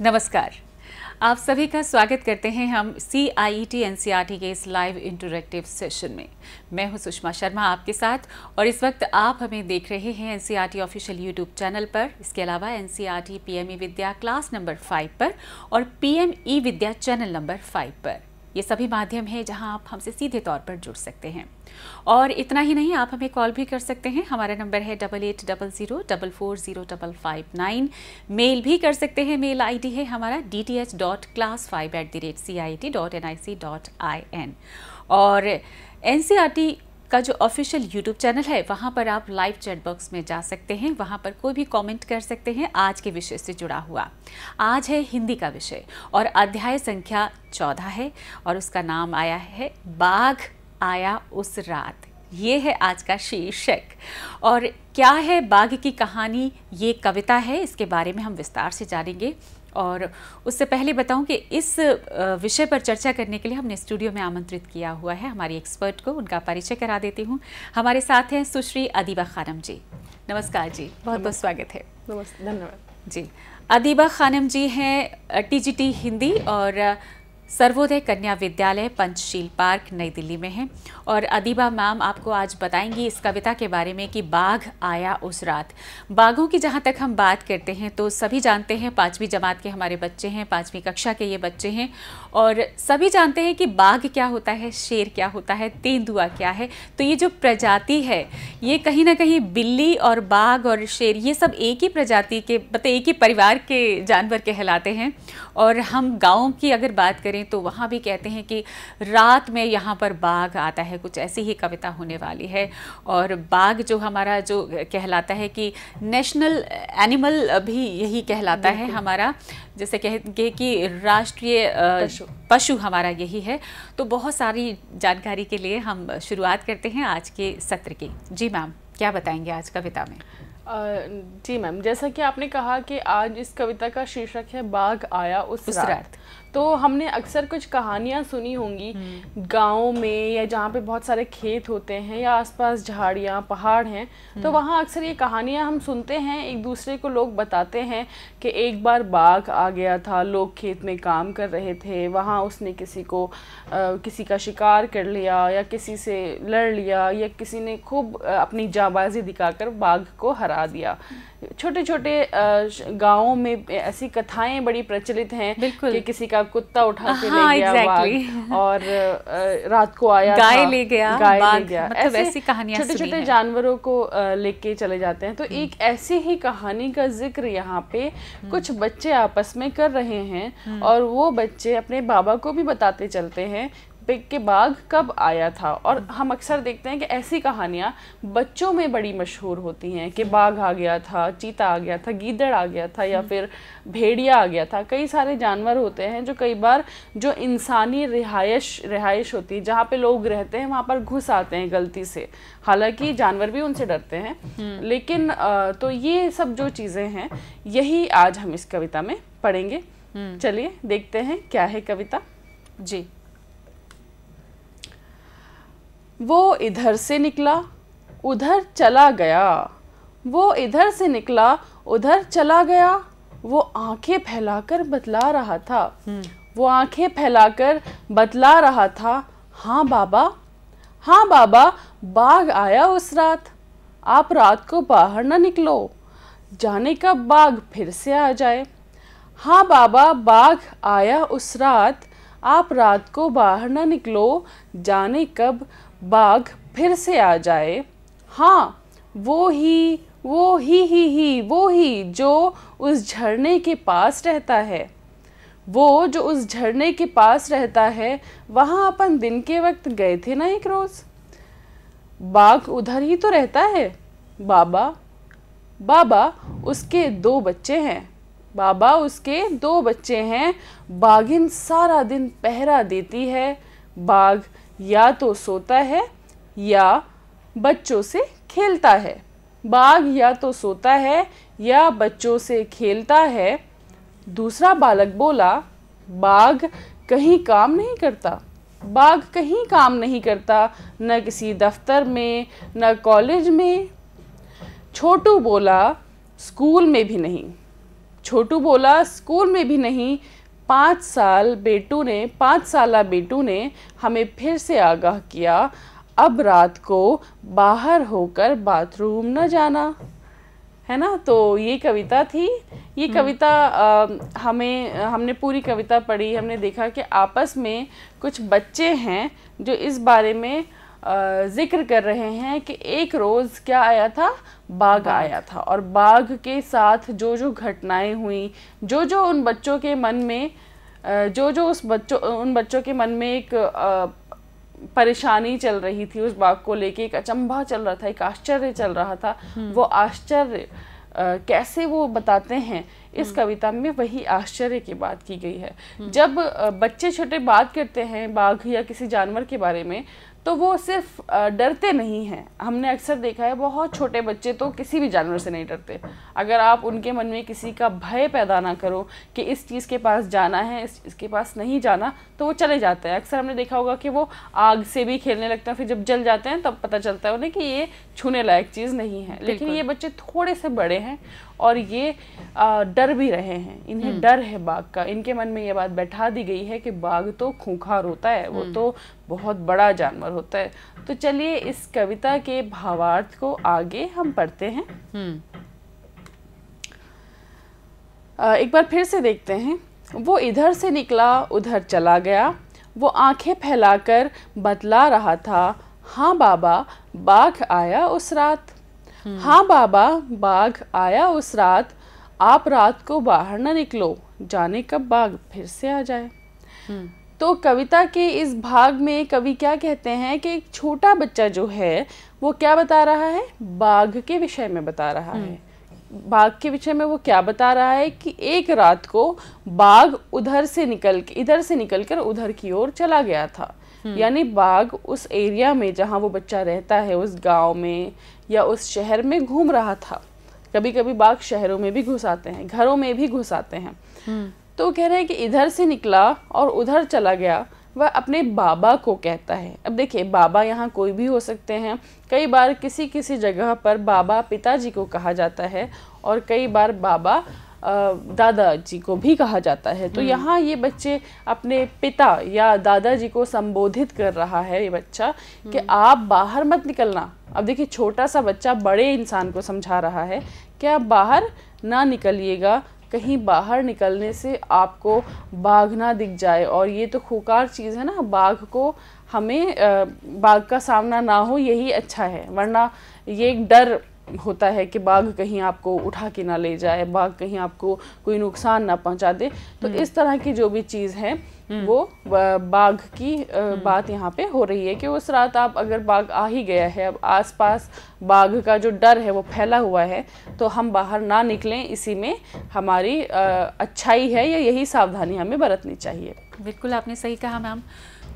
नमस्कार आप सभी का स्वागत करते हैं हम C I T N C R T के इस लाइव इंटरेक्टिव सेशन में मैं हूं सुषमा शर्मा आपके साथ और इस वक्त आप हमें देख रहे हैं N C R T official YouTube channel पर इसके अलावा N C R T P M E Vidya class number five पर और P M E Vidya channel number five पर ये सभी माध्यम हैं जहां आप हमसे सीधे तौर पर जुड़ सकते हैं और इतना ही नहीं आप हमें कॉल भी कर सकते हैं हमारा नंबर है double eight double zero double four zero double five nine mail भी कर सकते हैं मेल आईडी है हमारा D T H dot class five at the rate C I T dot N I C dot I N और N C R T का जो official YouTube channel है वहाँ पर आप लाइव चैट बॉक्स में जा सकते हैं वहाँ पर कोई भी कमेंट कर सकते हैं आज के विषय से जुड़ा हुआ आज है हिंदी का विषय और अध्याय संख्या चौदह है और उसका नाम आया है बाघ आया उस रात ये है आज का शीर्षक और क्या है बाघ की कहानी ये कविता है इसके बारे में हम विस्तार से जानेंगे और उससे पहले बताऊं कि इस विषय पर चर्चा करने के लिए हमने स्टूडियो में आमंत्रित किया हुआ है हमारी एक्सपर्ट को उनका परिचय करा देती हूँ हमारे साथ हैं सुश्री अदीबा खानम जी नमस्कार जी बहुत बहुत स्वागत है नमस्ते धन्यवाद जी अदीबा खानम जी हैं टी हिंदी और सर्वोदय कन्या विद्यालय पंचशील पार्क नई दिल्ली में है और अदीबा मैम आपको आज बताएंगी इस कविता के बारे में कि बाघ आया उस रात बाघों की जहाँ तक हम बात करते हैं तो सभी जानते हैं पाँचवीं जमात के हमारे बच्चे हैं पाँचवीं कक्षा के ये बच्चे हैं और सभी जानते हैं कि बाघ क्या होता है शेर क्या होता है तेंदुआ क्या है तो ये जो प्रजाति है ये कहीं ना कहीं बिल्ली और बाघ और शेर ये सब एक ही प्रजाति के मतलब एक ही परिवार के जानवर कहलाते हैं और हम गाँव की अगर बात करें तो वहाँ भी कहते हैं कि रात में यहाँ पर बाघ आता है कुछ ऐसी ही कविता होने वाली है और बाघ जो हमारा जो कहलाता है कि नेशनल एनिमल भी यही कहलाता है हमारा जैसे कह कि राष्ट्रीय पशु हमारा यही है तो बहुत सारी जानकारी के लिए हम शुरुआत करते हैं आज के सत्र की जी मैम क्या बताएंगे आज कविता में जी मैम जैसा कि आपने कहा कि आज इस कविता का शीर्षक है बाघ आया उस, उस रात।, रात तो हमने अक्सर कुछ कहानियाँ सुनी होंगी हम्म। गाँव में या जहाँ पे बहुत सारे खेत होते हैं या आसपास झाड़ियाँ पहाड़ हैं तो हम्म। वहाँ अक्सर ये कहानियाँ हम सुनते हैं एक दूसरे को लोग बताते हैं कि एक बार बाघ आ गया था लोग खेत में काम कर रहे थे वहाँ उसने किसी को आ, किसी का शिकार कर लिया या किसी से लड़ लिया या किसी ने खूब अपनी जाबाजी दिखाकर बाघ को हरा दिया छोटे छोटे गाँव में ऐसी कथाएं बड़ी प्रचलित हैं कि किसी का कुत्ता उठा के हाँ, ले गया exactly. और रात को आया गाय ले गया गाय ले गया मतलब ऐसी, ऐसी कहानियां छोटे छोटे जानवरों को लेके चले जाते हैं तो हम्म। एक ऐसी ही कहानी का जिक्र यहाँ पे हम्म। कुछ बच्चे आपस में कर रहे हैं हम्म। और वो बच्चे अपने बाबा को भी बताते चलते हैं के बाग कब आया था और हम अक्सर देखते हैं कि ऐसी कहानियाँ बच्चों में बड़ी मशहूर होती हैं कि बाघ आ गया था चीता आ गया था गीदड़ आ गया था या हम्म। फिर भेड़िया आ गया था कई सारे जानवर होते हैं जो कई बार जो इंसानी रिहायश रिहायश होती है जहाँ पे लोग रहते हैं वहाँ पर घुस आते हैं गलती से हालांकि जानवर भी उनसे डरते हैं हम्म। लेकिन तो ये सब जो चीज़ें हैं यही आज हम इस कविता में पढ़ेंगे हम्म। चलिए देखते हैं क्या है कविता जी वो इधर से निकला उधर चला गया वो इधर से निकला उधर चला गया वो आंखें फैलाकर बतला रहा था हम्म। वो आंखें फैलाकर बतला रहा था हाँ बाबा हाँ बाबा बाघ आया उस रात आप रात को बाहर ना निकलो जाने का बाघ फिर से आ जाए हाँ बाबा बाघ आया उस रात आप रात को बाहर ना निकलो जाने कब बाघ फिर से आ जाए हाँ वो ही वो ही ही ही वो ही जो उस झरने के पास रहता है वो जो उस झरने के पास रहता है वहाँ अपन दिन के वक्त गए थे ना एक रोज़ बाघ उधर ही तो रहता है बाबा बाबा उसके दो बच्चे हैं बाबा उसके दो बच्चे हैं बाघिन सारा दिन पहरा देती है बाघ या तो सोता है या बच्चों से खेलता है बाघ या तो सोता है या बच्चों से खेलता है दूसरा बालक बोला बाघ कहीं काम नहीं करता बाघ कहीं काम नहीं करता न किसी दफ्तर में न कॉलेज में छोटू बोला स्कूल में भी नहीं छोटू बोला स्कूल में भी नहीं पाँच साल बेटू ने पाँच साल बेटू ने हमें फिर से आगाह किया अब रात को बाहर होकर बाथरूम न जाना है ना तो ये कविता थी ये हम्म। कविता आ, हमें हमने पूरी कविता पढ़ी हमने देखा कि आपस में कुछ बच्चे हैं जो इस बारे में ज़िक्र कर रहे हैं कि एक रोज़ क्या आया था बाघ आया था और बाघ के साथ जो जो घटनाएं हुई जो जो उन बच्चों के मन में जो जो उस बच्चों उन बच्चों के मन में एक परेशानी चल रही थी उस बाघ को लेके एक अचंभा चल रहा था एक आश्चर्य चल रहा था हम्म। वो आश्चर्य कैसे वो बताते हैं इस हम्म। कविता में वही आश्चर्य की बात की गई है हम्म। जब बच्चे छोटे बात करते हैं बाघ या किसी जानवर के बारे में तो वो सिर्फ डरते नहीं हैं हमने अक्सर देखा है बहुत छोटे बच्चे तो किसी भी जानवर से नहीं डरते अगर आप उनके मन में किसी का भय पैदा ना करो कि इस चीज़ के पास जाना है इस चीज़ के पास नहीं जाना तो वो चले जाते हैं अक्सर हमने देखा होगा कि वो आग से भी खेलने लगते हैं फिर जब जल जाते हैं तब पता चलता है उन्हें कि ये छूने लायक चीज़ नहीं है लेकिन ये बच्चे थोड़े से बड़े हैं और ये आ, डर भी रहे हैं इन्हें हम्म। डर है बाघ का इनके मन में ये बात बैठा दी गई है कि बाघ तो खूंखार होता है वो हम्म। तो बहुत बड़ा जानवर होता है तो चलिए इस कविता के भावार्थ को आगे हम पढ़ते हैं हम्म। आ, एक बार फिर से देखते हैं वो इधर से निकला उधर चला गया वो आंखें फैलाकर बतला रहा था हाँ बाबा बाघ आया उस रात हाँ बाबा बाघ आया उस रात आप रात को बाहर ना निकलो जाने कब बाघ फिर से आ जाए हम्म। तो कविता के इस भाग में कवि क्या कहते हैं कि एक छोटा बच्चा जो है वो क्या बता रहा है बाघ के विषय में बता रहा है हम्म। बाघ के विषय में वो क्या बता रहा है कि एक रात को बाघ उधर से निकल इधर से निकल कर उधर की ओर चला गया था हम्म। यानी बाघ उस एरिया में जहाँ वो बच्चा रहता है उस गांव में या उस शहर में घूम रहा था कभी कभी बाघ शहरों में भी घुस आते हैं घरों में भी घुस आते हैं हम्म। तो कह रहे हैं कि इधर से निकला और उधर चला गया वह अपने बाबा को कहता है अब देखिए बाबा यहाँ कोई भी हो सकते हैं कई बार किसी किसी जगह पर बाबा पिताजी को कहा जाता है और कई बार बाबा दादाजी को भी कहा जाता है तो हम्म। यहाँ ये बच्चे अपने पिता या दादाजी को संबोधित कर रहा है ये बच्चा हम्म। कि आप बाहर मत निकलना अब देखिए छोटा सा बच्चा बड़े इंसान को समझा रहा है कि आप बाहर ना निकलिएगा कहीं बाहर निकलने से आपको बाघ ना दिख जाए और ये तो खूकार चीज़ है ना बाघ को हमें बाघ का सामना ना हो यही अच्छा है वरना ये एक डर होता है कि बाघ कहीं आपको उठा के ना ले जाए बाघ कहीं आपको कोई नुकसान ना पहुंचा दे तो हम्म। इस तरह की जो भी चीज़ है हम्म। वो बाघ की हम्म। बात यहाँ पे हो रही है कि उस रात आप अगर बाघ आ ही गया है अब आसपास बाघ का जो डर है वो फैला हुआ है तो हम बाहर ना निकलें इसी में हमारी अच्छाई है या यही सावधानी हमें बरतनी चाहिए बिल्कुल आपने सही कहा मैम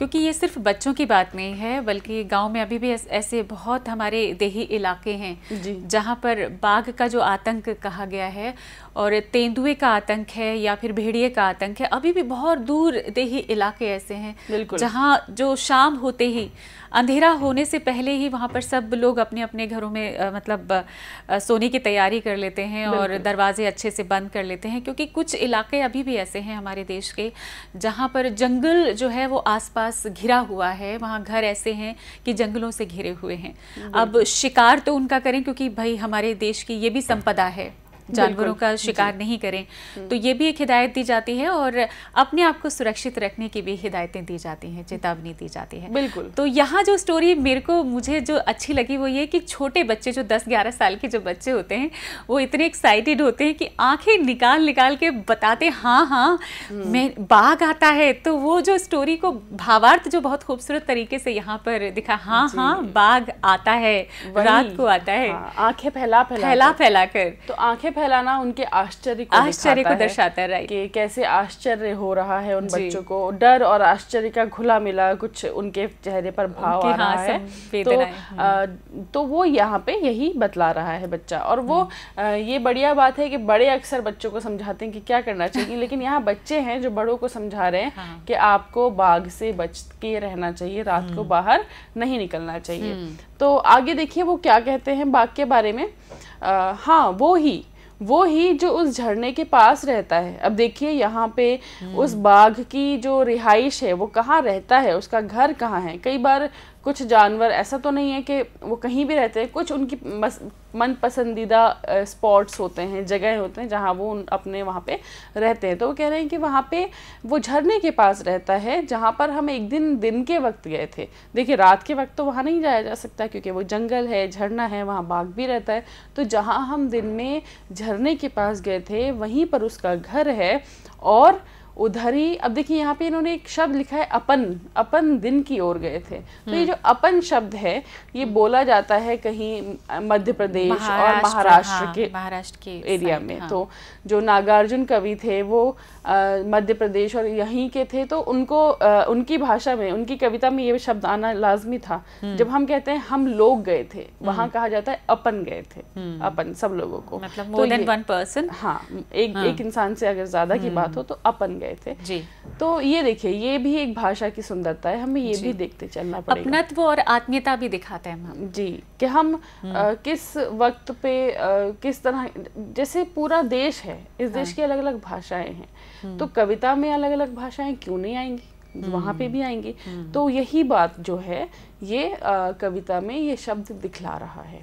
क्योंकि ये सिर्फ बच्चों की बात नहीं है बल्कि गांव में अभी भी ऐसे बहुत हमारे देही इलाके हैं जहां पर बाघ का जो आतंक कहा गया है और तेंदुए का आतंक है या फिर भेड़िए का आतंक है अभी भी बहुत दूर देही इलाके ऐसे हैं जहाँ जो शाम होते ही अंधेरा होने से पहले ही वहाँ पर सब लोग अपने अपने घरों में आ, मतलब आ, सोने की तैयारी कर लेते हैं और दरवाजे अच्छे से बंद कर लेते हैं क्योंकि कुछ इलाके अभी भी ऐसे हैं हमारे देश के जहाँ पर जंगल जो है वो आसपास आसपास घिरा हुआ है वहाँ घर ऐसे हैं कि जंगलों से घिरे हुए हैं अब शिकार तो उनका करें क्योंकि भाई हमारे देश की ये भी संपदा है जानवरों का शिकार नहीं करें हम्म। तो ये भी एक हिदायत दी जाती है और अपने आप को सुरक्षित रखने की भी हिदायतें दी जाती हैं चेतावनी दी जाती है बिल्कुल तो यहाँ जो स्टोरी मेरे को मुझे जो अच्छी लगी वो ये कि छोटे बच्चे जो दस ग्यारह साल के जो बच्चे होते हैं वो इतने एक्साइटेड होते हैं कि आंखें निकाल निकाल के बताते हाँ हाँ हम्म। मैं बाघ आता है तो वो जो स्टोरी को भावार्थ जो बहुत खूबसूरत तरीके से यहाँ पर दिखा हाँ हाँ बाघ आता है रात को आता है हाँ, आंखें फैला फैला फैला फैला कर तो आंखें फैलाना उनके आश्चर्य को आश्चर्य को दर्शाता है कि कैसे आश्चर्य हो रहा है उन बच्चों को डर और आश्चर्य का घुला मिला कुछ उनके चेहरे पर भाव आ रहा हाँ, है तो हाँ। तो वो यहाँ पे यही बतला रहा है बच्चा और वो हम्म। ये बढ़िया बात है कि बड़े अक्सर बच्चों को समझाते हैं कि क्या करना चाहिए लेकिन यहाँ बच्चे हैं जो बड़ों को समझा रहे हैं हाँ। कि आपको बाघ से बच के रहना चाहिए रात को हम्म। बाहर नहीं निकलना चाहिए हम्म। तो आगे देखिए वो क्या कहते हैं बाघ के बारे में आ, हाँ वो ही वो ही जो उस झरने के पास रहता है अब देखिए यहाँ पे हम्म। उस बाघ की जो रिहाइश है वो कहाँ रहता है उसका घर कहाँ है कई बार कुछ जानवर ऐसा तो नहीं है कि वो कहीं भी रहते हैं कुछ उनकी मन पसंदीदा स्पॉट्स होते हैं जगह होते हैं जहाँ वो अपने वहाँ पे रहते हैं तो वो कह रहे हैं कि वहाँ पे वो झरने के पास रहता है जहाँ पर हम एक दिन दिन के वक्त गए थे देखिए रात के वक्त तो वहाँ नहीं जाया जा सकता क्योंकि वो जंगल है झरना है वहाँ बाघ भी रहता है तो जहाँ हम दिन में झरने के पास गए थे वहीं पर उसका घर है और उधर ही अब देखिए यहाँ पे इन्होंने एक शब्द लिखा है अपन अपन दिन की ओर गए थे तो ये हम्म। जो अपन शब्द है ये हम्म। बोला जाता है कहीं मध्य प्रदेश और महाराष्ट्र हाँ, के महाराष्ट्र के एरिया में हाँ। तो जो नागार्जुन कवि थे वो मध्य प्रदेश और यहीं के थे तो उनको आ, उनकी भाषा में उनकी कविता में ये शब्द आना लाजमी था हम्म। जब हम कहते हैं हम लोग गए थे हम्म। वहाँ कहा जाता है अपन गए थे हम्म। अपन सब लोगों को मतलब मोर देन वन पर्सन हाँ एक हाँ। एक इंसान से अगर ज्यादा की बात हो तो अपन गए थे जी तो ये देखिए ये भी एक भाषा की सुंदरता है हमें ये भी देखते चलना पड़ेगा अपनत्व और आत्मीयता भी दिखाते हैं जी कि हम किस वक्त पे किस तरह जैसे पूरा देश है इस देश हाँ। की अलग अलग भाषाएं हैं हम्म। तो कविता में अलग अलग भाषाएं क्यों नहीं आएंगी हम्म। वहां पे भी आएंगी हम्म। तो यही बात जो है ये आ, कविता में ये शब्द दिखला रहा है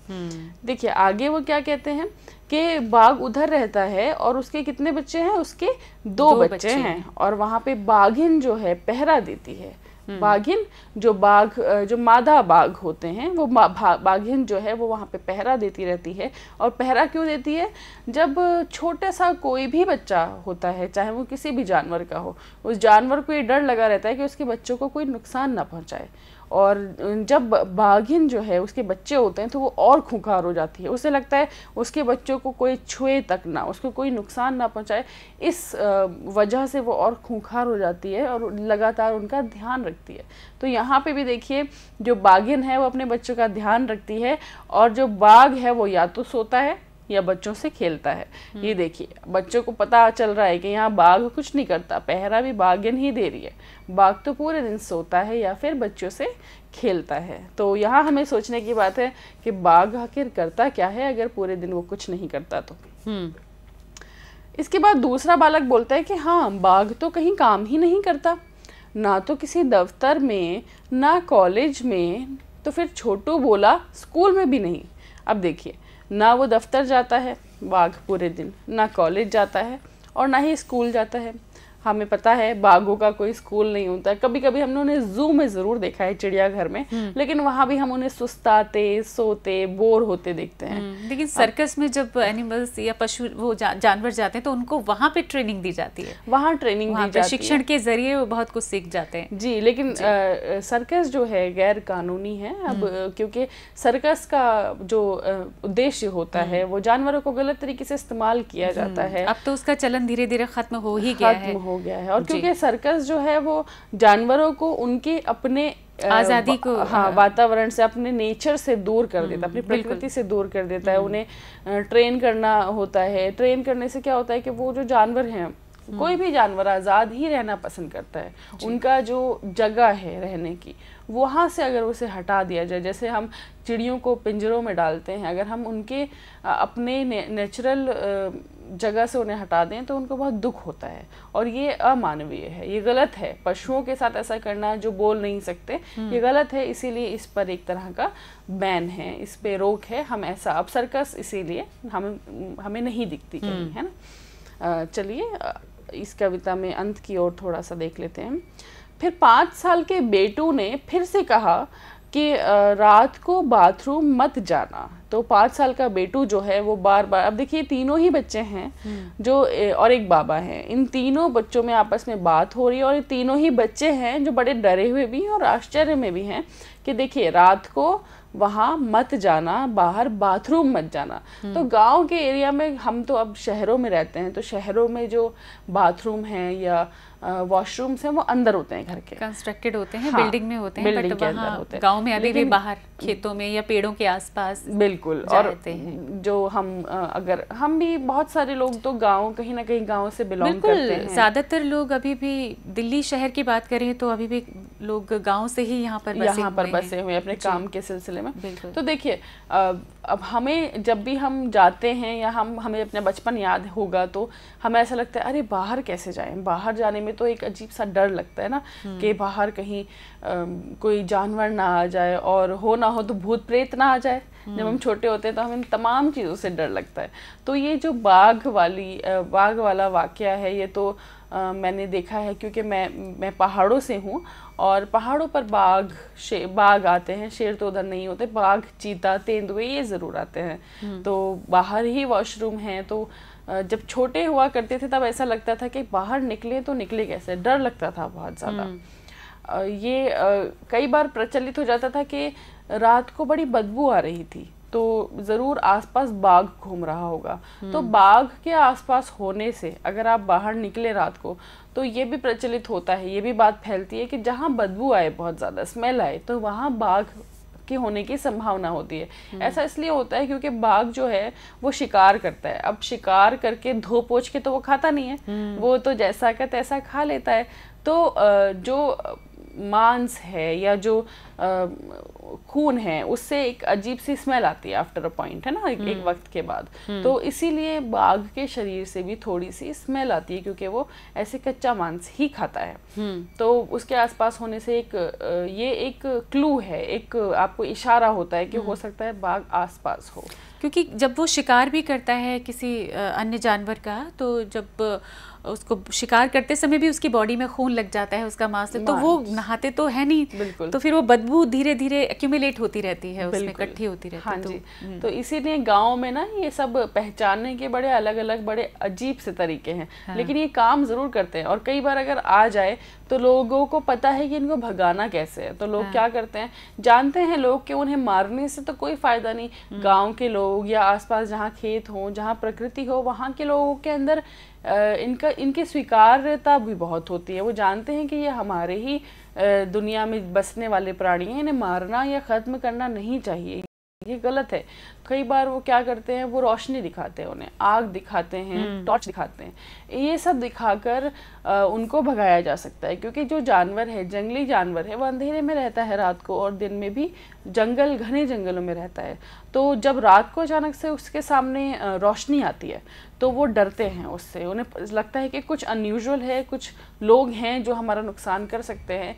देखिए आगे वो क्या कहते हैं कि बाघ उधर रहता है और उसके कितने बच्चे हैं उसके दो, दो बच्चे, बच्चे हैं और वहां पे बाघिन जो है पहरा देती है हम्म। बाघिन जो बाघ जो मादा बाघ होते हैं वो बाघिन जो है वो वहाँ पे पहरा देती रहती है और पहरा क्यों देती है जब छोटा सा कोई भी बच्चा होता है चाहे वो किसी भी जानवर का हो उस जानवर को ये डर लगा रहता है कि उसके बच्चों को कोई नुकसान ना पहुँचाए और जब बाघिन जो है उसके बच्चे होते हैं तो वो और खूंखार हो जाती है उसे लगता है उसके बच्चों को कोई छुए तक ना उसको कोई नुकसान ना पहुंचाए इस वजह से वो और खूंखार हो जाती है और लगातार उनका ध्यान रखती है तो यहाँ पे भी देखिए जो बाघिन है वो अपने बच्चों का ध्यान रखती है और जो बाघ है वो या तो सोता है या बच्चों से खेलता है हम्म। ये देखिए बच्चों को पता चल रहा है कि यहाँ बाघ कुछ नहीं करता पहरा भी बाघ ही दे रही है बाघ तो पूरे दिन सोता है या फिर बच्चों से खेलता है तो यहाँ हमें सोचने की बात है कि बाघ आखिर करता क्या है अगर पूरे दिन वो कुछ नहीं करता तो हम्म। इसके बाद दूसरा बालक बोलता है कि हाँ बाघ तो कहीं काम ही नहीं करता ना तो किसी दफ्तर में ना कॉलेज में तो फिर छोटू बोला स्कूल में भी नहीं अब देखिए ना वो दफ्तर जाता है बाघ पूरे दिन ना कॉलेज जाता है और ना ही स्कूल जाता है हमें पता है बाघों का कोई स्कूल नहीं होता कभी कभी हमने उन्हें जू में ज़रूर देखा है चिड़ियाघर में हम्म। लेकिन वहाँ भी हम उन्हें सुस्ताते सोते बोर होते देखते हैं हम्म, लेकिन सर्कस में जब एनिमल्स या पशु वो जा, जानवर जाते हैं तो उनको वहाँ पे ट्रेनिंग दी जाती है वहाँ ट्रेनिंग दी जाती शिक्षण के जरिए वो बहुत कुछ सीख जाते हैं जी लेकिन सर्कस जो है गैर कानूनी है अब हम्म। क्योंकि सर्कस का जो उद्देश्य होता है वो जानवरों को गलत तरीके से इस्तेमाल किया जाता है अब तो उसका चलन धीरे धीरे खत्म हो ही गया है हो गया है और क्योंकि सर्कस जो है वो जानवरों को उनके अपने आजादी को हाँ, हाँ वातावरण से अपने नेचर से दूर कर हम्म, देता है अपनी प्रकृति से दूर कर देता है हम्म। उन्हें ट्रेन करना होता है ट्रेन करने से क्या होता है कि वो जो जानवर हैं कोई हम्म। भी जानवर आज़ाद ही रहना पसंद करता है उनका जो जगह है रहने की वहाँ से अगर उसे हटा दिया जाए जैसे हम चिड़ियों को पिंजरों में डालते हैं अगर हम उनके अपने ने, नेचुरल जगह से उन्हें हटा दें तो उनको बहुत दुख होता है और ये अमानवीय है ये गलत है पशुओं के साथ ऐसा करना जो बोल नहीं सकते हम्म। ये गलत है इसीलिए इस पर एक तरह का बैन है इस पर रोक है हम ऐसा अब सर्कस इसीलिए हम हमें नहीं दिखती कहीं हम्म। है ना चलिए इस कविता में अंत की ओर थोड़ा सा देख लेते हैं फिर पाँच साल के बेटू ने फिर से कहा कि रात को बाथरूम मत जाना तो पाँच साल का बेटू जो है वो बार बार अब देखिए तीनों ही बच्चे हैं हम्म। जो और एक बाबा हैं इन तीनों बच्चों में आपस में बात हो रही है और ये तीनों ही बच्चे हैं जो बड़े डरे हुए भी हैं और आश्चर्य में भी हैं कि देखिए रात को वहाँ मत जाना बाहर बाथरूम मत जाना हम्म। तो गांव के एरिया में हम तो अब शहरों में रहते हैं तो शहरों में जो बाथरूम हैं या वॉशरूम्स हैं वो अंदर होते हैं घर के कंस्ट्रक्टेड होते हैं हाँ, बिल्डिंग में होते हैं बट वहाँ गांव में अभी भी बाहर खेतों में या पेड़ों के आसपास बिल्कुल और जो हम अगर हम भी बहुत सारे लोग तो गांव कहीं ना कहीं गांव से बिलोंग करते हैं ज्यादातर लोग अभी भी दिल्ली शहर की बात करें तो अभी भी लोग गाँव से ही यहाँ पर यहाँ पर बसे हुए अपने काम के सिलसिले में तो देखिए अब हमें जब भी हम जाते हैं या हम हमें अपने बचपन याद होगा तो हमें ऐसा लगता है अरे बाहर कैसे जाए बाहर जाने में तो एक अजीब सा डर लगता है ना हम्म। कि बाहर कहीं आ, कोई जानवर ना आ जाए और हो ना हो तो भूत प्रेत ना आ जाए जब हम हम्म। छोटे होते हैं तो हमें तमाम चीज़ों से डर लगता है तो ये जो बाघ वाली बाघ वाला वाक़ है ये तो आ, मैंने देखा है क्योंकि मैं मैं पहाड़ों से हूँ और पहाड़ों पर बाघ शे बाघ आते हैं शेर तो उधर नहीं होते बाघ चीता तेंदुए ये ज़रूर आते हैं हम्म। तो बाहर ही वॉशरूम है तो जब छोटे हुआ करते थे तब ऐसा लगता था कि बाहर निकले तो निकले कैसे डर लगता था बहुत ज़्यादा हम्म। ये कई बार प्रचलित हो जाता था कि रात को बड़ी बदबू आ रही थी तो ज़रूर आसपास बाघ घूम रहा होगा हम्म। तो बाघ के आसपास होने से अगर आप बाहर निकले रात को तो ये भी प्रचलित होता है ये भी बात फैलती है कि जहाँ बदबू आए बहुत ज़्यादा स्मेल आए तो वहाँ बाघ के होने की संभावना होती है हम्म। ऐसा इसलिए होता है क्योंकि बाघ जो है वो शिकार करता है अब शिकार करके धो पोछ के तो वो खाता नहीं है हम्म। वो तो जैसा का तैसा खा लेता है तो जो मांस है या जो खून है उससे एक अजीब सी स्मेल आती है आफ्टर अ पॉइंट है ना एक, एक हम्म। वक्त के बाद हम्म। तो इसीलिए बाघ के शरीर से भी थोड़ी सी स्मेल आती है क्योंकि वो ऐसे कच्चा मांस ही खाता है हम्म। तो उसके आसपास होने से एक ये एक क्लू है एक आपको इशारा होता है कि हो सकता है बाघ आसपास हो क्योंकि जब वो शिकार भी करता है किसी अन्य जानवर का तो जब उसको शिकार करते समय भी उसकी बॉडी में खून लग जाता है उसका मांस तो वो नहाते तो है नहीं तो फिर वो बदबू धीरे धीरे एक्यूमुलेट होती रहती है उसमें इकट्ठी होती रहती है हाँ तो जी हम्म। तो इसीलिए गाँव में ना ये सब पहचानने के बड़े अलग अलग बड़े अजीब से तरीके हैं हाँ। लेकिन ये काम जरूर करते हैं और कई बार अगर आ जाए तो लोगों को पता है कि इनको भगाना कैसे है तो लोग हाँ। क्या करते हैं जानते हैं लोग कि उन्हें मारने से तो कोई फायदा नहीं हम्म। गांव के लोग या आसपास जहाँ खेत हो जहाँ प्रकृति हो वहां के लोगों के अंदर इनका इनकी स्वीकार्यता भी बहुत होती है वो जानते हैं कि ये हमारे ही दुनिया में बसने वाले प्राणी हैं इन्हें मारना या ख़त्म करना नहीं चाहिए ये गलत है कई बार वो क्या करते हैं वो रोशनी दिखाते हैं उन्हें आग दिखाते हैं हम्म। टॉर्च दिखाते हैं ये सब दिखाकर उनको भगाया जा सकता है क्योंकि जो जानवर है जंगली जानवर है वो अंधेरे में रहता है रात को और दिन में भी जंगल घने जंगलों में रहता है तो जब रात को अचानक से उसके सामने रोशनी आती है तो वो डरते हैं उससे उन्हें लगता है कि कुछ अनयूजल है कुछ लोग हैं जो हमारा नुकसान कर सकते हैं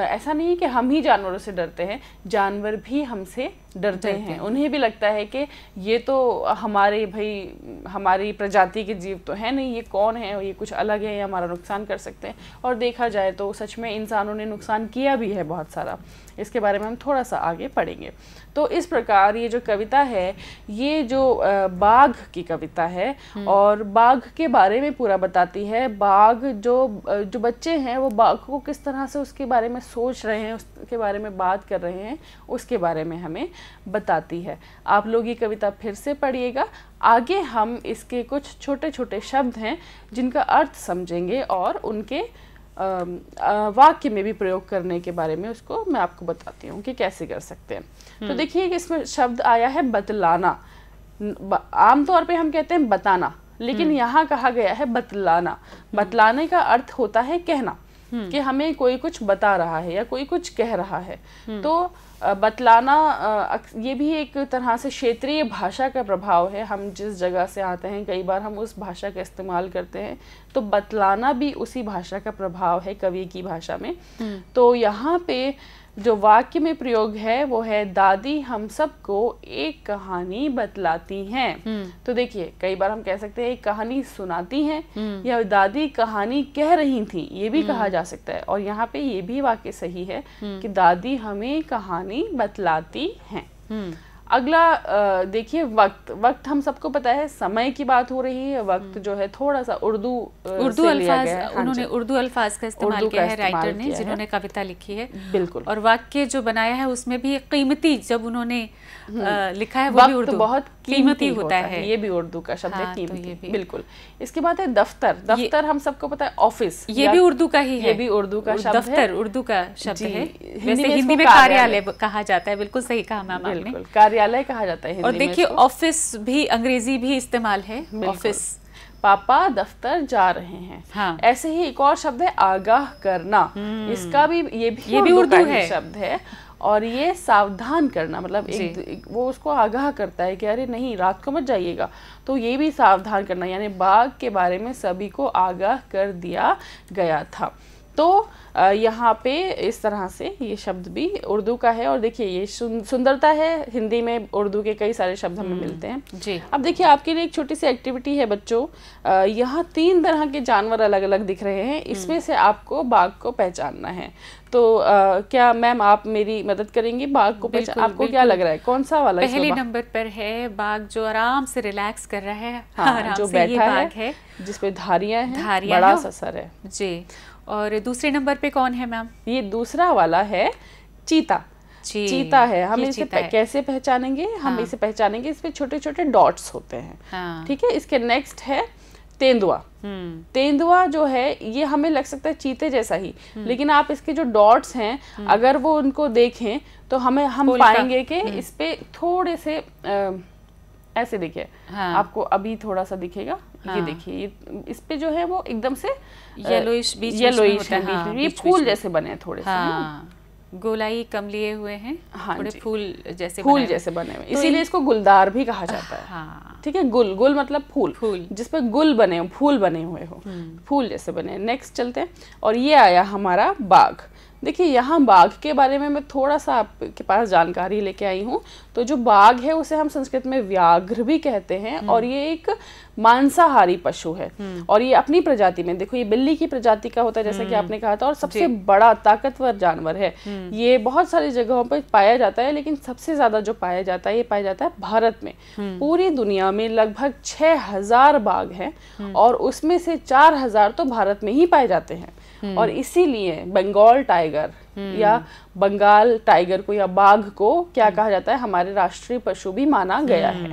ऐसा नहीं है कि हम ही जानवरों से डरते हैं जानवर भी हमसे डरते, डरते हैं।, हैं उन्हें भी लगता है कि ये तो हमारे भाई हमारी प्रजाति के जीव तो है नहीं ये कौन है ये कुछ अलग है ये हमारा नुकसान कर सकते हैं और देखा जाए तो सच में इंसानों ने नुकसान किया भी है बहुत सारा इसके बारे में हम थोड़ा सा आगे पढ़ेंगे तो इस प्रकार ये जो कविता है ये जो बाघ की कविता है हम्म। और बाघ के बारे में पूरा बताती है बाघ जो जो बच्चे हैं वो बाघ को किस तरह से उसके बारे में सोच रहे हैं उसके बारे में बात कर रहे हैं उसके बारे में हमें बताती है आप लोग ये कविता फिर से पढ़िएगा आगे हम इसके कुछ छोटे छोटे शब्द हैं जिनका अर्थ समझेंगे और उनके वाक्य में भी प्रयोग करने के बारे में उसको मैं आपको बताती हूँ कि कैसे कर सकते हैं तो हम्म। देखिए इसमें शब्द आया है बतलाना आमतौर पे हम कहते हैं बताना लेकिन हम्म। यहाँ कहा गया है बतलाना हम्म। बतलाने का अर्थ होता है कहना कि हमें कोई कुछ बता रहा है या कोई कुछ कह रहा है तो बतलाना ये भी एक तरह से क्षेत्रीय भाषा का प्रभाव है हम जिस जगह से आते हैं कई बार हम उस भाषा का इस्तेमाल करते हैं तो बतलाना भी उसी भाषा का प्रभाव है कवि की भाषा में हम्म। तो यहाँ पे जो वाक्य में प्रयोग है वो है दादी हम सबको एक कहानी बतलाती हैं हम्म। तो देखिए कई बार हम कह सकते हैं एक कहानी सुनाती हैं हम्म। या दादी कहानी कह रही थी ये भी कहा हम्म। जा सकता है और यहाँ पे ये भी वाक्य सही है कि दादी हमें कहानी बतलाती हैं अगला देखिए वक्त वक्त हम सबको पता है समय की बात हो रही है वक्त हम्म। जो है थोड़ा सा उर्दू उर्दू अल्फाज हाँ उन्होंने उर्दू अल्फाज का इस्तेमाल किया है राइटर ने जिन्होंने कविता लिखी है बिल्कुल और वाक्य जो बनाया है उसमें भी कीमती जब उन्होंने हम्म। लिखा है वो भी उर्दू बहुत कीमती होता है ये भी उर्दू का शब्द है हाँ, तो कीमती बिल्कुल इसके बाद है दफ्तर दफ्तर हम सबको पता है ऑफिस ये भी उर्दू का ही है ये भी उर्दू का शब्द दफ्तर उर्दू का शब्द है हिंदी में कार्यालय कहा जाता है बिल्कुल सही कहा मैम कार्यालय कार्यालय कहा जाता है और देखिए ऑफिस भी अंग्रेजी भी इस्तेमाल है ऑफिस पापा दफ्तर जा रहे हैं हाँ। ऐसे ही एक और शब्द है आगाह करना हम्म। इसका भी ये भी ये भी उर्दू है शब्द है और ये सावधान करना मतलब एक, एक वो उसको आगाह करता है कि अरे नहीं रात को मत जाइएगा तो ये भी सावधान करना यानी बाघ के बारे में सभी को आगाह कर दिया गया था तो यहाँ पे इस तरह से ये शब्द भी उर्दू का है और देखिए ये सुंदरता है हिंदी में उर्दू के कई सारे शब्द हमें हम्म, मिलते हैं जी अब देखिए आपके लिए एक छोटी सी एक्टिविटी है बच्चों यहाँ तीन तरह के जानवर अलग अलग दिख रहे हैं हम्म। इसमें से आपको बाघ को पहचानना है तो आ, क्या मैम आप मेरी मदद करेंगी बाघ को पहचान आपको बिल्कुल। क्या लग रहा है कौन सा वाला पहले नंबर पर है बाघ जो आराम से रिलैक्स कर रहा है हाँ, जो बैठा है, जिसपे धारिया है धारिया बड़ा सा सर है जी और दूसरे नंबर पे कौन है मैम ये दूसरा वाला है चीता ची, चीता है हम इसे है। कैसे पहचानेंगे हम हाँ। इसे पहचानेंगे इसमें छोटे छोटे डॉट्स होते हैं हाँ। ठीक हाँ। है इसके नेक्स्ट है तेंदुआ हम्म। तेंदुआ जो है ये हमें लग सकता है चीते जैसा ही हम्म। लेकिन आप इसके जो डॉट्स हैं हम्म। अगर वो उनको देखें तो हमें हम पाएंगे कि इस पे थोड़े से आ, ऐसे देखिए हाँ। आपको अभी थोड़ा सा दिखेगा हाँ। ये देखिए इस पे जो है वो एकदम से येलोइश बीच येलोइश है बीच में हाँ, ये फूल जैसे बने हैं थोड़े से हाँ, गोलाई कम लिए हुए हैं हाँ थोड़े फूल जैसे फूल जैसे बने हुए तो इसीलिए इसको गुलदार भी कहा जाता है हाँ। ठीक है गुल गुल मतलब फूल फूल जिस पर गुल बने हो फूल बने हुए हो हम्म। फूल जैसे बने नेक्स्ट चलते हैं और ये आया हमारा बाघ देखिए यहाँ बाघ के बारे में मैं थोड़ा सा आपके पास जानकारी लेके आई हूँ तो जो बाघ है उसे हम संस्कृत में व्याघ्र भी कहते हैं हम्म। और ये एक मांसाहारी पशु है हम्म। और ये अपनी प्रजाति में देखो ये बिल्ली की प्रजाति का होता है जैसा कि हम्म। आपने कहा था और सबसे बड़ा ताकतवर जानवर है ये बहुत सारी जगहों पर पाया जाता है लेकिन सबसे ज्यादा जो पाया जाता है ये पाया जाता है भारत में पूरी दुनिया में लगभग छह हजार बाघ है और उसमें से चार हजार तो भारत में ही पाए जाते हैं हम्म। और इसीलिए बंगाल टाइगर हम्म। या बंगाल टाइगर को या बाघ को क्या हम्म। कहा जाता है हमारे राष्ट्रीय पशु भी माना गया है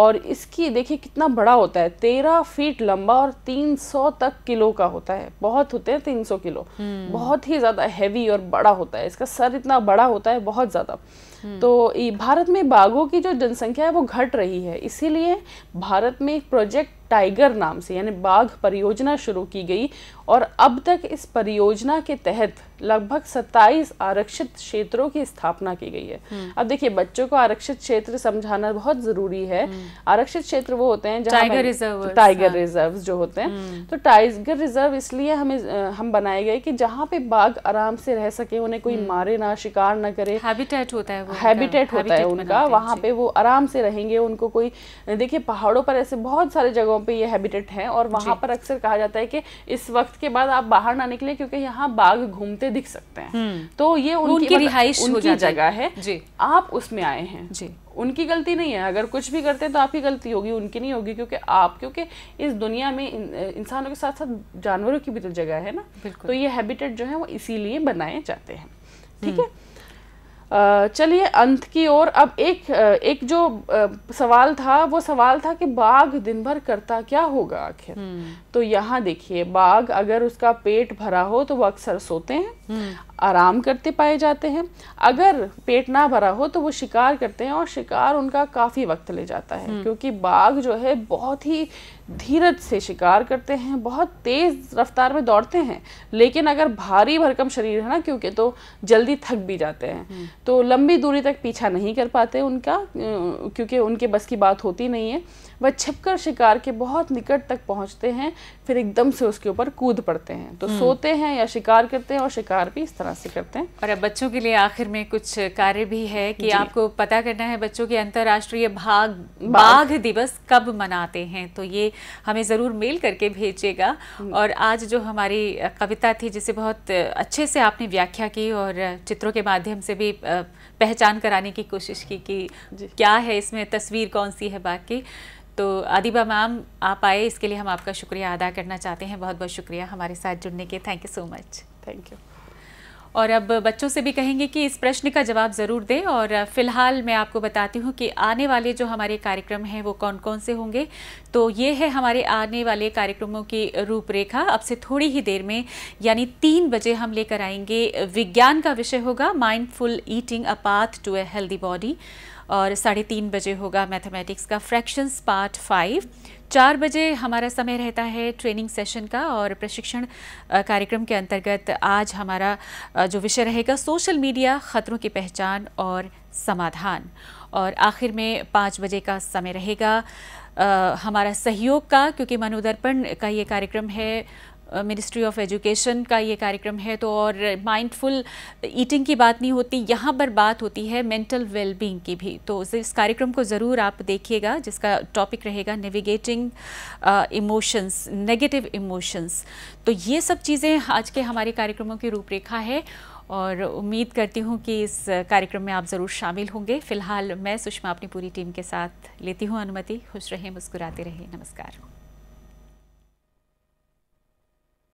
और इसकी देखिए कितना बड़ा होता है तेरह फीट लंबा और तीन सौ तक किलो का होता है बहुत होते हैं तीन सौ किलो बहुत ही ज़्यादा हैवी और बड़ा होता है इसका सर इतना बड़ा होता है बहुत ज़्यादा तो भारत में बाघों की जो जनसंख्या है वो घट रही है इसीलिए भारत में एक प्रोजेक्ट टाइगर नाम से यानी बाघ परियोजना शुरू की गई और अब तक इस परियोजना के तहत लगभग 27 आरक्षित क्षेत्रों की स्थापना की गई है हम्म। अब देखिए बच्चों को आरक्षित क्षेत्र समझाना बहुत जरूरी है हम्म। आरक्षित क्षेत्र वो होते हैं टाइगर रिजर्व टाइगर रिजर्व जो होते हैं हम्म। तो टाइगर रिजर्व इसलिए हमें हम बनाए गए कि जहाँ पे बाघ आराम से रह सके उन्हें कोई मारे ना शिकार ना करे हैबिटेट होता है हैबिटेट होता है उनका वहाँ पे वो आराम से रहेंगे उनको कोई देखिए पहाड़ों पर ऐसे बहुत सारे जगहों जगहों पे ये हैबिटेट है और वहाँ पर अक्सर कहा जाता है कि इस वक्त के बाद आप बाहर ना निकले क्योंकि यहाँ बाघ घूमते दिख सकते हैं हम्म। तो ये उनकी, मतलब रिहाइश उनकी जगह है आप उसमें आए हैं जी उनकी गलती नहीं है अगर कुछ भी करते हैं तो आपकी गलती होगी उनकी नहीं होगी क्योंकि आप क्योंकि इस दुनिया में इंसानों के साथ साथ जानवरों की भी तो जगह है ना तो ये हैबिटेट जो है वो इसीलिए बनाए जाते हैं ठीक हम्म। है चलिए अंत की ओर अब एक एक जो सवाल था वो सवाल था कि बाघ दिन भर करता क्या होगा आखिर हम्म। तो यहाँ देखिए बाघ अगर उसका पेट भरा हो तो वो अक्सर सोते हैं हम्म। आराम करते पाए जाते हैं अगर पेट ना भरा हो तो वो शिकार करते हैं और शिकार उनका काफ़ी वक्त ले जाता है हम्म। क्योंकि बाघ जो है बहुत ही धीरज से शिकार करते हैं बहुत तेज़ रफ्तार में दौड़ते हैं लेकिन अगर भारी भरकम शरीर है ना क्योंकि तो जल्दी थक भी जाते हैं हम्म। तो लंबी दूरी तक पीछा नहीं कर पाते उनका क्योंकि उनके बस की बात होती नहीं है वह छिपकर शिकार के बहुत निकट तक पहुंचते हैं फिर एकदम से उसके ऊपर कूद पड़ते हैं तो हम्म। सोते हैं या शिकार करते हैं और शिकार भी इस तरह से करते हैं और अब बच्चों के लिए आखिर में कुछ कार्य भी है कि आपको पता करना है बच्चों के अंतर्राष्ट्रीय भाग बाघ दिवस कब मनाते हैं तो ये हमें ज़रूर मेल करके भेजिएगा हम्म। और आज जो हमारी कविता थी जिसे बहुत अच्छे से आपने व्याख्या की और चित्रों के माध्यम से भी पहचान कराने की कोशिश की कि क्या है इसमें तस्वीर कौन सी है बाकी की तो अदीबा मैम आप आए इसके लिए हम आपका शुक्रिया अदा करना चाहते हैं बहुत बहुत शुक्रिया हमारे साथ जुड़ने के thank you so much thank you और अब बच्चों से भी कहेंगे कि इस प्रश्न का जवाब ज़रूर दें और फिलहाल मैं आपको बताती हूँ कि आने वाले जो हमारे कार्यक्रम हैं वो कौन कौन से होंगे तो ये है हमारे आने वाले कार्यक्रमों की रूपरेखा अब से थोड़ी ही देर में यानी तीन बजे हम लेकर आएंगे विज्ञान का विषय होगा mindful eating a path to a healthy body और साढ़े तीन बजे होगा मैथमेटिक्स का फ्रैक्शंस पार्ट फाइव चार बजे हमारा समय रहता है ट्रेनिंग सेशन का और प्रशिक्षण कार्यक्रम के अंतर्गत आज हमारा जो विषय रहेगा सोशल मीडिया ख़तरों की पहचान और समाधान और आखिर में पाँच बजे का समय रहेगा आ, हमारा सहयोग का क्योंकि मनोदर्पण का ये कार्यक्रम है मिनिस्ट्री ऑफ एजुकेशन का ये कार्यक्रम है तो और माइंडफुल ईटिंग की बात नहीं होती यहाँ पर बात होती है मेंटल वेलबींग की भी तो इस कार्यक्रम को ज़रूर आप देखिएगा जिसका टॉपिक रहेगा नेविगेटिंग इमोशंस नेगेटिव इमोशंस तो ये सब चीज़ें आज के हमारे कार्यक्रमों की रूपरेखा है और उम्मीद करती हूँ कि इस कार्यक्रम में आप ज़रूर शामिल होंगे फ़िलहाल मैं सुषमा अपनी पूरी टीम के साथ लेती हूँ अनुमति खुश रहें मुस्कुराते रहें नमस्कार